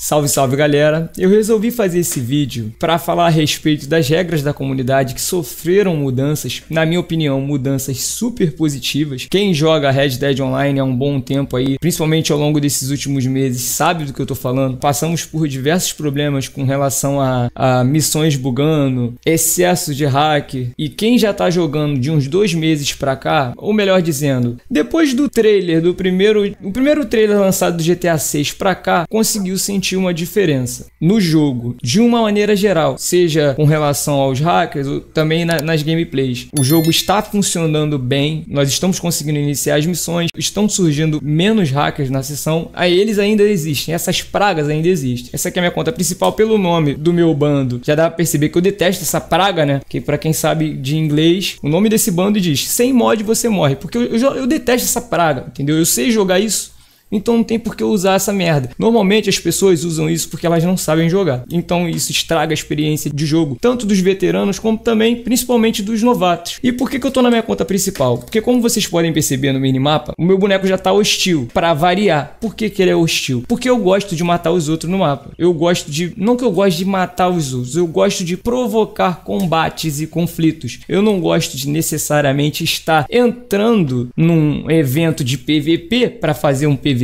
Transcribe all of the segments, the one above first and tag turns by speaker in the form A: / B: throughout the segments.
A: Salve, salve galera! Eu resolvi fazer esse vídeo para falar a respeito das regras da comunidade que sofreram mudanças, na minha opinião, mudanças super positivas. Quem joga Red Dead Online há um bom tempo aí, principalmente ao longo desses últimos meses, sabe do que eu tô falando. Passamos por diversos problemas com relação a, a missões bugando, excesso de hack, e quem já tá jogando de uns dois meses pra cá, ou melhor dizendo, depois do trailer do primeiro, o primeiro trailer lançado do GTA 6 pra cá, conseguiu sentir sentir uma diferença no jogo, de uma maneira geral, seja com relação aos hackers, ou também na, nas gameplays. O jogo está funcionando bem, nós estamos conseguindo iniciar as missões, estão surgindo menos hackers na sessão, aí eles ainda existem, essas pragas ainda existem. Essa aqui é a minha conta principal pelo nome do meu bando. Já dá pra perceber que eu detesto essa praga, né? Que para quem sabe de inglês, o nome desse bando diz: sem mod você morre, porque eu, eu, eu detesto essa praga, entendeu? Eu sei jogar isso, então não tem por que usar essa merda. Normalmente as pessoas usam isso porque elas não sabem jogar. Então isso estraga a experiência de jogo, tanto dos veteranos como também, principalmente, dos novatos. E por que, que eu tô na minha conta principal? Porque como vocês podem perceber no minimapa, o meu boneco já tá hostil, para variar. Por que, que ele é hostil? Porque eu gosto de matar os outros no mapa. Eu gosto de... Não que eu gosto de matar os outros, eu gosto de provocar combates e conflitos. Eu não gosto de necessariamente estar entrando num evento de PVP para fazer um PVP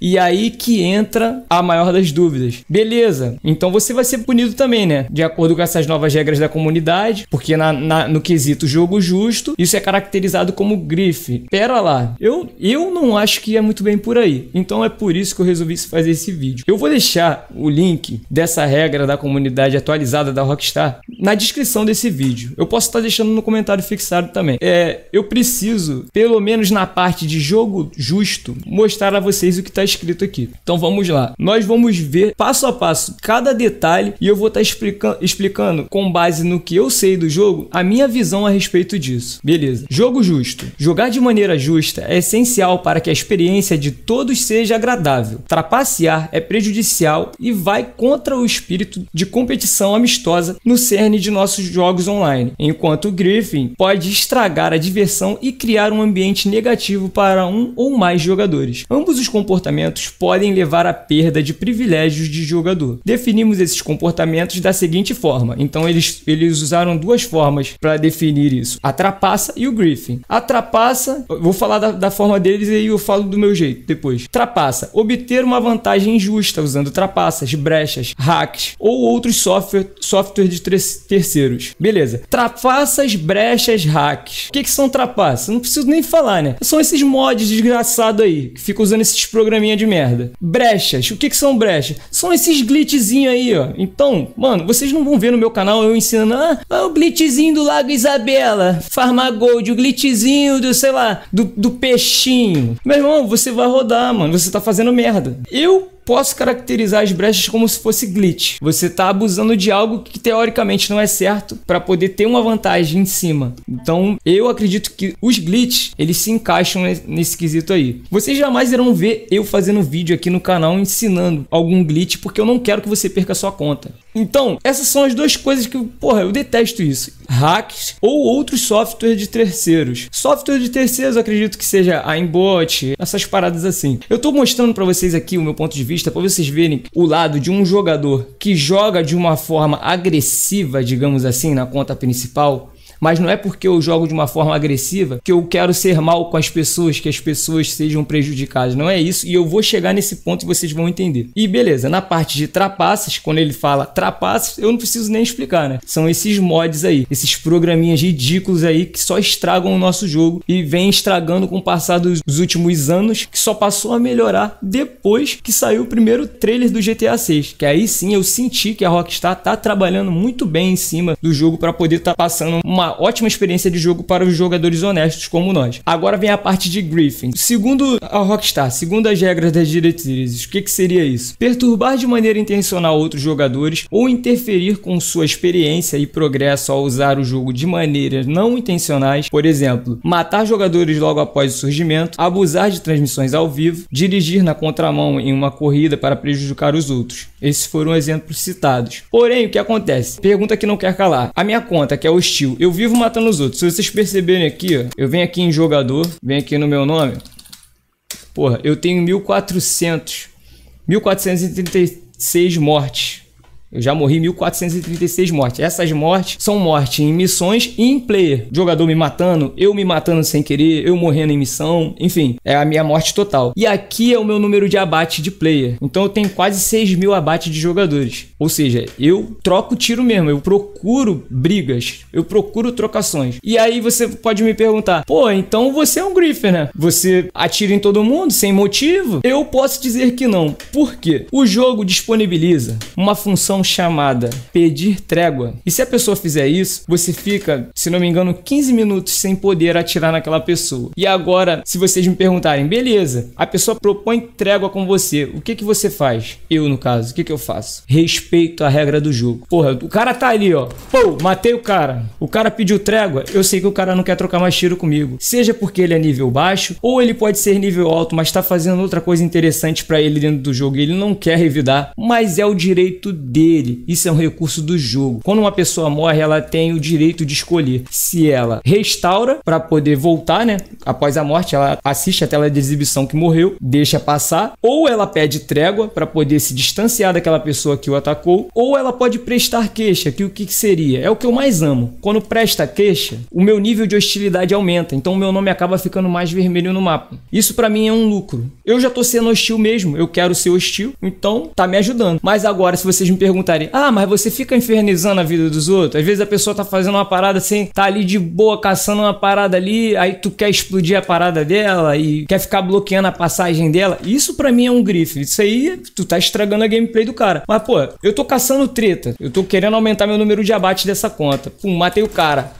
A: e aí que entra a maior das dúvidas. Beleza, então você vai ser punido também, né? De acordo com essas novas regras da comunidade, porque na, na, no quesito jogo justo, isso é caracterizado como grife. Pera lá, eu, eu não acho que é muito bem por aí. Então é por isso que eu resolvi fazer esse vídeo. Eu vou deixar o link dessa regra da comunidade atualizada da Rockstar na descrição desse vídeo. Eu posso estar deixando no comentário fixado também. É, eu preciso, pelo menos na parte de jogo justo, mostrar a você vocês o que está escrito aqui. Então vamos lá. Nós vamos ver passo a passo cada detalhe e eu vou estar tá explicando, explicando com base no que eu sei do jogo a minha visão a respeito disso. Beleza. Jogo justo. Jogar de maneira justa é essencial para que a experiência de todos seja agradável. Trapacear é prejudicial e vai contra o espírito de competição amistosa no cerne de nossos jogos online, enquanto o Griffin pode estragar a diversão e criar um ambiente negativo para um ou mais jogadores. Ambos os comportamentos podem levar à perda de privilégios de jogador. Definimos esses comportamentos da seguinte forma. Então eles, eles usaram duas formas para definir isso: a trapaça e o Griffin. A trapaça, vou falar da, da, forma deles e eu falo do meu jeito depois. Trapaça: obter uma vantagem injusta usando trapaças, brechas, hacks ou outros software, software de terceiros. Beleza. Trapaças, brechas, hacks. O que, que são trapaças? Não preciso nem falar, né? São esses mods desgraçados aí que ficam usando esses esses programinha de merda. Brechas. O que, que são brechas? São esses glitchzinhos aí, ó. Então, mano, vocês não vão ver no meu canal eu ensinando, ah, é o glitchzinho do Lago Isabela, Farmagold, o glitchzinho do, sei lá, do, do peixinho. Meu irmão, você vai rodar, mano. Você tá fazendo merda. Eu posso caracterizar as brechas como se fosse glitch. Você está abusando de algo que teoricamente não é certo para poder ter uma vantagem em cima. Então, eu acredito que os glitches eles se encaixam nesse quesito aí. Vocês jamais irão ver eu fazendo vídeo aqui no canal ensinando algum glitch porque eu não quero que você perca sua conta. Então, essas são as duas coisas que, porra, eu detesto isso. Hacks ou outros softwares de terceiros. Software de terceiros, eu acredito que seja a Inbot, essas paradas assim. Eu tô mostrando para vocês aqui o meu ponto de vista, para vocês verem o lado de um jogador que joga de uma forma agressiva, digamos assim, na conta principal, mas não é porque eu jogo de uma forma agressiva que eu quero ser mal com as pessoas, que as pessoas sejam prejudicadas. Não é isso. E eu vou chegar nesse ponto e vocês vão entender. E beleza, na parte de trapaças, quando ele fala trapaças, eu não preciso nem explicar, né? São esses mods aí, esses programinhas ridículos aí que só estragam o nosso jogo e vem estragando com o passar dos últimos anos, que só passou a melhorar depois que saiu o primeiro trailer do GTA 6. Que aí sim eu senti que a Rockstar tá trabalhando muito bem em cima do jogo para poder estar tá passando uma uma ótima experiência de jogo para os jogadores honestos como nós. Agora vem a parte de Griffin. Segundo a Rockstar, segundo as regras das diretrizes, o que, que seria isso? Perturbar de maneira intencional outros jogadores ou interferir com sua experiência e progresso ao usar o jogo de maneiras não intencionais, por exemplo, matar jogadores logo após o surgimento, abusar de transmissões ao vivo, dirigir na contramão em uma corrida para prejudicar os outros. Esses foram exemplos citados. Porém, o que acontece? Pergunta que não quer calar. A minha conta, que é hostil, eu vivo matando os outros. Se vocês perceberem aqui, ó, eu venho aqui em jogador, venho aqui no meu nome. Porra, eu tenho 1400, 1436 mortes. Eu já morri 1436 mortes. Essas mortes são mortes em missões e em player. jogador me matando, eu me matando sem querer, eu morrendo em missão, enfim, é a minha morte total. E aqui é o meu número de abate de player. Então eu tenho quase 6 mil abates de jogadores. Ou seja, eu troco tiro mesmo, eu procuro brigas, eu procuro trocações. E aí você pode me perguntar, pô, então você é um Griffer, né? Você atira em todo mundo sem motivo? Eu posso dizer que não. Por quê? O jogo disponibiliza uma função ação chamada pedir trégua. E se a pessoa fizer isso, você fica, se não me engano, 15 minutos sem poder atirar naquela pessoa. E agora, se vocês me perguntarem, beleza, a pessoa propõe trégua com você, o que que você faz? Eu, no caso, o que que eu faço? Respeito a regra do jogo. Porra, o cara tá ali, ó. Pô, matei o cara. O cara pediu trégua, eu sei que o cara não quer trocar mais tiro comigo. Seja porque ele é nível baixo, ou ele pode ser nível alto, mas tá fazendo outra coisa interessante para ele dentro do jogo e ele não quer revidar, mas é o direito dele dele. Isso é um recurso do jogo. Quando uma pessoa morre, ela tem o direito de escolher se ela restaura para poder voltar, né? Após a morte, ela assiste a tela de exibição que morreu, deixa passar, ou ela pede trégua para poder se distanciar daquela pessoa que o atacou, ou ela pode prestar queixa, que o que seria? É o que eu mais amo. Quando presta queixa, o meu nível de hostilidade aumenta, então o meu nome acaba ficando mais vermelho no mapa. Isso para mim é um lucro. Eu já tô sendo hostil mesmo, eu quero ser hostil, então tá me ajudando. Mas agora se vocês me perguntam ah, mas você fica infernizando a vida dos outros? Às vezes a pessoa tá fazendo uma parada assim, tá ali de boa, caçando uma parada ali, aí tu quer explodir a parada dela e quer ficar bloqueando a passagem dela. Isso para mim é um grife. Isso aí, tu tá estragando a gameplay do cara. Mas, pô, eu tô caçando treta. Eu tô querendo aumentar meu número de abate dessa conta. Pum, matei o cara.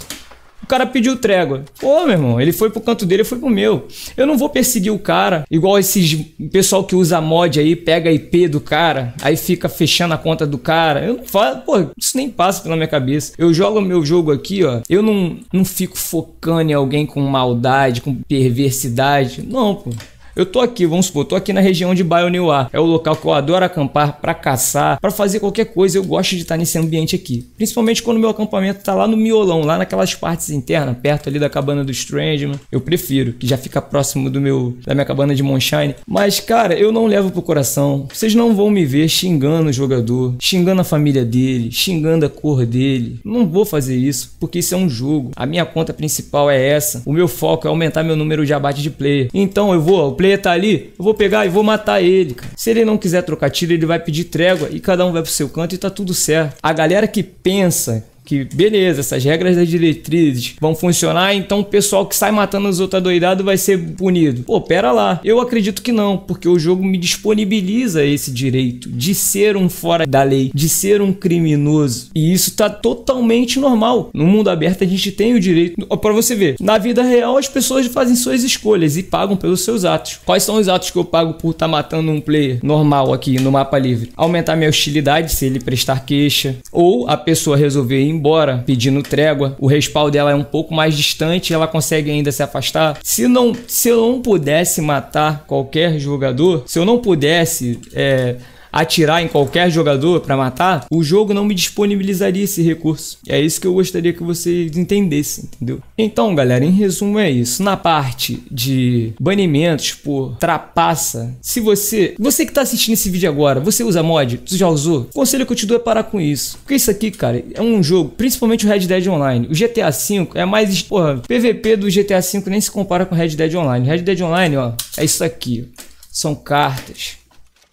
A: O cara pediu trégua. Pô, meu irmão, ele foi pro canto dele, eu foi pro meu. Eu não vou perseguir o cara, igual esses pessoal que usa mod aí, pega IP do cara, aí fica fechando a conta do cara. Eu não falo, pô, isso nem passa pela minha cabeça. Eu jogo meu jogo aqui, ó. Eu não, não fico focando em alguém com maldade, com perversidade. Não, pô. Eu tô aqui, vamos supor, tô aqui na região de Baioniuá. É o local que eu adoro acampar para caçar, para fazer qualquer coisa. Eu gosto de estar nesse ambiente aqui. Principalmente quando meu acampamento tá lá no miolão, lá naquelas partes internas, perto ali da cabana do Strandman. Eu prefiro, que já fica próximo do meu da minha cabana de Monshine. Mas, cara, eu não levo pro coração. Vocês não vão me ver xingando o jogador, xingando a família dele, xingando a cor dele. Não vou fazer isso, porque isso é um jogo. A minha conta principal é essa. O meu foco é aumentar meu número de abate de player. Então eu vou Play tá ali, eu vou pegar e vou matar ele. Cara. Se ele não quiser trocar tiro, ele vai pedir trégua e cada um vai pro seu canto e tá tudo certo. A galera que pensa que beleza, essas regras das diretrizes vão funcionar, então o pessoal que sai matando os outros doidado vai ser punido. Pô, pera lá. Eu acredito que não, porque o jogo me disponibiliza esse direito de ser um fora da lei, de ser um criminoso. E isso tá totalmente normal. No mundo aberto a gente tem o direito, para você ver, na vida real as pessoas fazem suas escolhas e pagam pelos seus atos. Quais são os atos que eu pago por estar tá matando um player normal aqui no mapa livre? Aumentar minha hostilidade se ele prestar queixa ou a pessoa resolver ir embora pedindo trégua, o respaldo dela é um pouco mais distante, ela consegue ainda se afastar. Se não, se eu não pudesse matar qualquer jogador, se eu não pudesse é, atirar em qualquer jogador para matar, o jogo não me disponibilizaria esse recurso. E é isso que eu gostaria que vocês entendessem, entendeu? Então, galera, em resumo é isso. Na parte de banimentos por trapaça, se você, você que tá assistindo esse vídeo agora, você usa mod? Tu já usou? O conselho que eu te dou é parar com isso. Porque isso aqui, cara, é um jogo, principalmente o Red Dead Online. O GTA V é mais, porra, PVP do GTA V nem se compara com o Red Dead Online. Red Dead Online, ó, é isso aqui. São cartas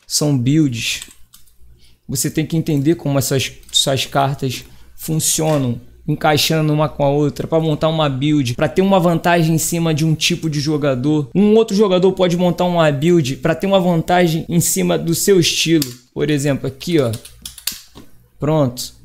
A: são builds. Você tem que entender como essas suas cartas funcionam, encaixando uma com a outra, para montar uma build, para ter uma vantagem em cima de um tipo de jogador. Um outro jogador pode montar uma build para ter uma vantagem em cima do seu estilo. Por exemplo, aqui, ó. Pronto.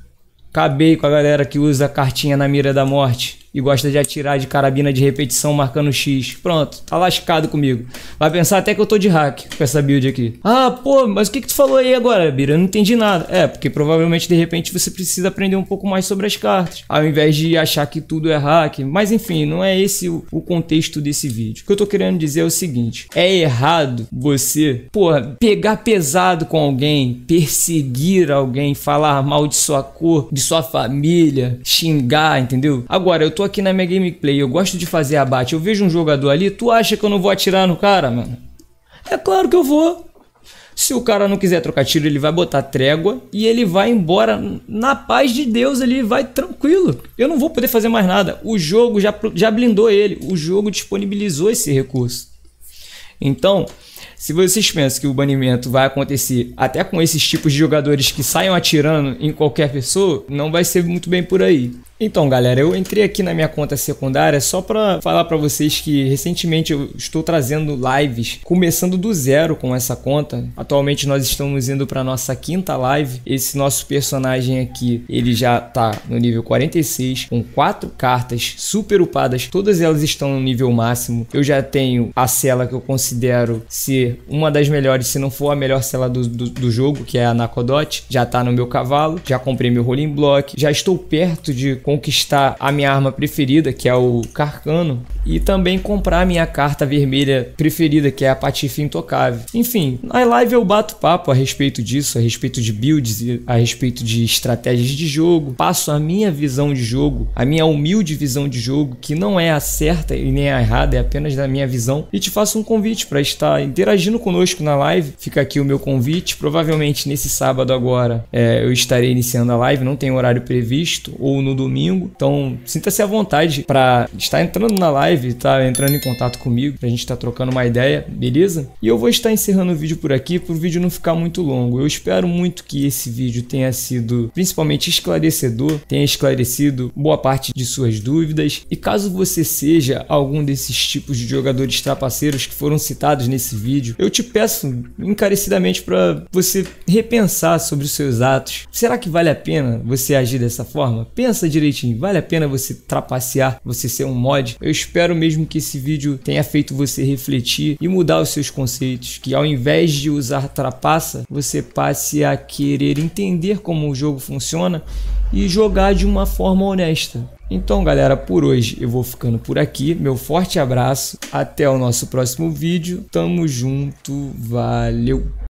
A: Acabei com a galera que usa a cartinha na mira da morte e gosta de atirar de carabina de repetição marcando X. Pronto, tá lascado comigo. Vai pensar até que eu tô de hack com essa build aqui. Ah, pô, mas o que, que tu falou aí agora, Bira? Eu não entendi nada. É, porque provavelmente de repente você precisa aprender um pouco mais sobre as cartas, ao invés de achar que tudo é hack. Mas enfim, não é esse o, o contexto desse vídeo. O que eu tô querendo dizer é o seguinte: é errado você, porra, pegar pesado com alguém, perseguir alguém, falar mal de sua cor, de sua família, xingar, entendeu? Agora, eu tô tô aqui na minha gameplay, eu gosto de fazer abate, eu vejo um jogador ali, tu acha que eu não vou atirar no cara, mano? É claro que eu vou. Se o cara não quiser trocar tiro, ele vai botar trégua e ele vai embora na paz de Deus, ele vai tranquilo. Eu não vou poder fazer mais nada. O jogo já, já blindou ele, o jogo disponibilizou esse recurso. Então, se vocês pensam que o banimento vai acontecer até com esses tipos de jogadores que saiam atirando em qualquer pessoa, não vai ser muito bem por aí. Então, galera, eu entrei aqui na minha conta secundária só para falar para vocês que recentemente eu estou trazendo lives começando do zero com essa conta. Atualmente nós estamos indo para nossa quinta live. Esse nosso personagem aqui, ele já tá no nível 46 com quatro cartas super upadas, todas elas estão no nível máximo. Eu já tenho a cela que eu considero ser uma das melhores, se não for a melhor cela do, do, do jogo, que é a Nakodot. Já tá no meu cavalo, já comprei meu rolling block, já estou perto de conquistar a minha arma preferida, que é o Carcano, e também comprar a minha carta vermelha preferida, que é a Patife Intocável. Enfim, na live eu bato papo a respeito disso, a respeito de builds, a respeito de estratégias de jogo, passo a minha visão de jogo, a minha humilde visão de jogo, que não é a certa e nem a errada, é apenas da minha visão, e te faço um convite para estar interagindo conosco na live. Fica aqui o meu convite. Provavelmente nesse sábado agora é, eu estarei iniciando a live, não tem horário previsto, ou no domingo domingo. Então, sinta-se à vontade para estar entrando na live, estar tá entrando em contato comigo, pra gente estar tá trocando uma ideia, beleza? E eu vou estar encerrando o vídeo por aqui, para o vídeo não ficar muito longo. Eu espero muito que esse vídeo tenha sido principalmente esclarecedor, tenha esclarecido boa parte de suas dúvidas. E caso você seja algum desses tipos de jogadores trapaceiros que foram citados nesse vídeo, eu te peço encarecidamente para você repensar sobre os seus atos. Será que vale a pena você agir dessa forma? Pensa direito direitinho. Vale a pena você trapacear, você ser um mod? Eu espero mesmo que esse vídeo tenha feito você refletir e mudar os seus conceitos, que ao invés de usar trapaça, você passe a querer entender como o jogo funciona e jogar de uma forma honesta. Então, galera, por hoje eu vou ficando por aqui. Meu forte abraço, até o nosso próximo vídeo. Tamo junto, valeu!